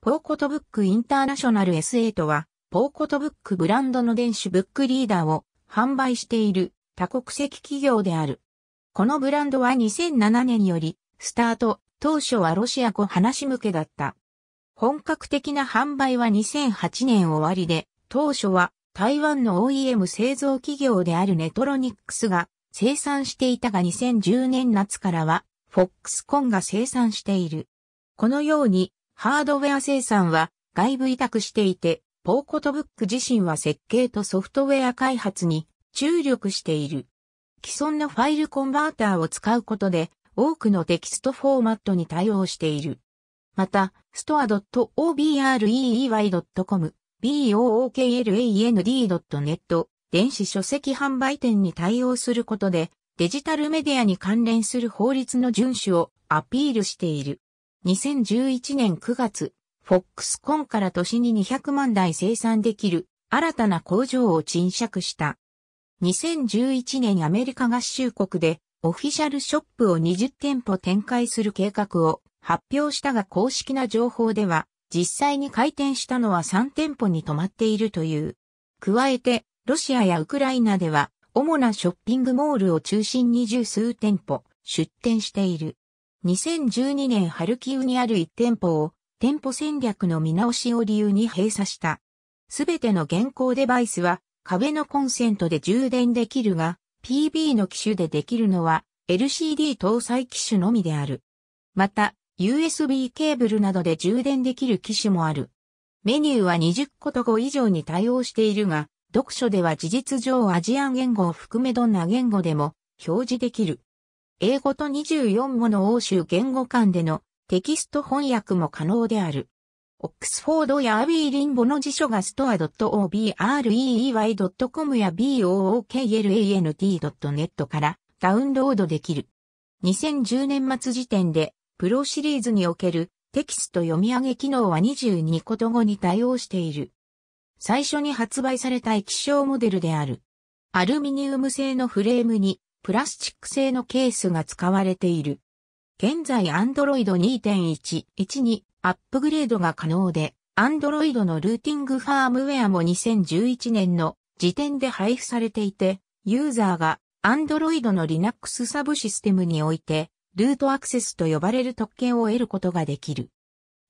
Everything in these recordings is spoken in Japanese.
ポーコトブックインターナショナル S8 は、ポーコトブックブランドの電子ブックリーダーを販売している多国籍企業である。このブランドは2007年より、スタート、当初はロシア語話向けだった。本格的な販売は2008年終わりで、当初は台湾の OEM 製造企業であるネトロニックスが生産していたが2010年夏からは、フォックスコンが生産している。このように、ハードウェア生産は外部委託していて、ポーコトブック自身は設計とソフトウェア開発に注力している。既存のファイルコンバーターを使うことで多くのテキストフォーマットに対応している。また、store.obreey.com、bookland.net 電子書籍販売店に対応することでデジタルメディアに関連する法律の遵守をアピールしている。2011年9月、フォックスコンから年に200万台生産できる新たな工場を賃借した。2011年アメリカ合衆国でオフィシャルショップを20店舗展開する計画を発表したが公式な情報では実際に開店したのは3店舗に止まっているという。加えてロシアやウクライナでは主なショッピングモールを中心に十数店舗出店している。2012年ハルキウにある1店舗を店舗戦略の見直しを理由に閉鎖した。すべての現行デバイスは壁のコンセントで充電できるが、PB の機種でできるのは LCD 搭載機種のみである。また、USB ケーブルなどで充電できる機種もある。メニューは20個と5以上に対応しているが、読書では事実上アジアン言語を含めどんな言語でも表示できる。英語と24もの欧州言語間でのテキスト翻訳も可能である。オックスフォードやアビーリンボの辞書がストア .obrey.com や bookland.net からダウンロードできる。2010年末時点でプロシリーズにおけるテキスト読み上げ機能は22こと語に対応している。最初に発売された液晶モデルである。アルミニウム製のフレームにプラスチック製のケースが使われている。現在 Android 2.1.1にアップグレードが可能で、Android のルーティングファームウェアも2011年の時点で配布されていて、ユーザーが Android の Linux サブシステムにおいて、ルートアクセスと呼ばれる特権を得ることができる。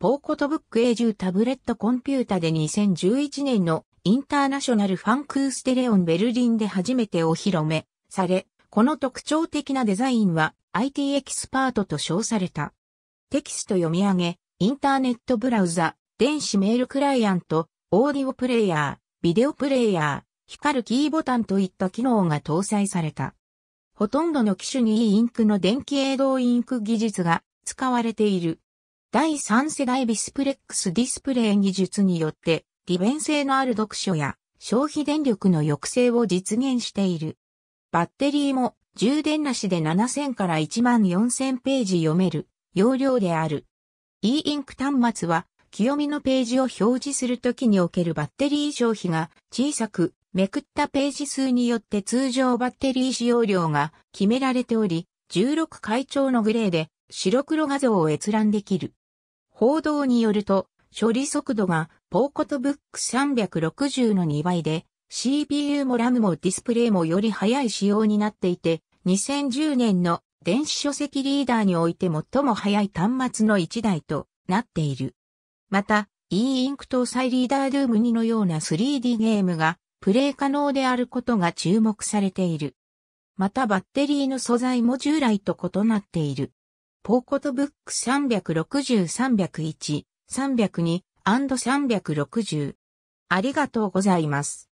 ポーコトブック A10 タブレットコンピュータで2011年のインターナショナルファンクーステレオンベルリンで初めてお披露目され、この特徴的なデザインは IT エキスパートと称された。テキスト読み上げ、インターネットブラウザ、電子メールクライアント、オーディオプレイヤー、ビデオプレイヤー、光るキーボタンといった機能が搭載された。ほとんどの機種に e インクの電気映動インク技術が使われている。第3世代ビスプレックスディスプレイ技術によって利便性のある読書や消費電力の抑制を実現している。バッテリーも充電なしで7000から14000ページ読める容量である。e インク端末は清見のページを表示するときにおけるバッテリー消費が小さく、めくったページ数によって通常バッテリー使用量が決められており、16回調のグレーで白黒画像を閲覧できる。報道によると、処理速度がポーコトブック360の2倍で、CPU も RAM もディスプレイもより早い仕様になっていて、2010年の電子書籍リーダーにおいて最も早い端末の1台となっている。また、e インク搭載リーダールーム2のような 3D ゲームがプレイ可能であることが注目されている。またバッテリーの素材も従来と異なっている。ポーコトブック360-301、302&360。ありがとうございます。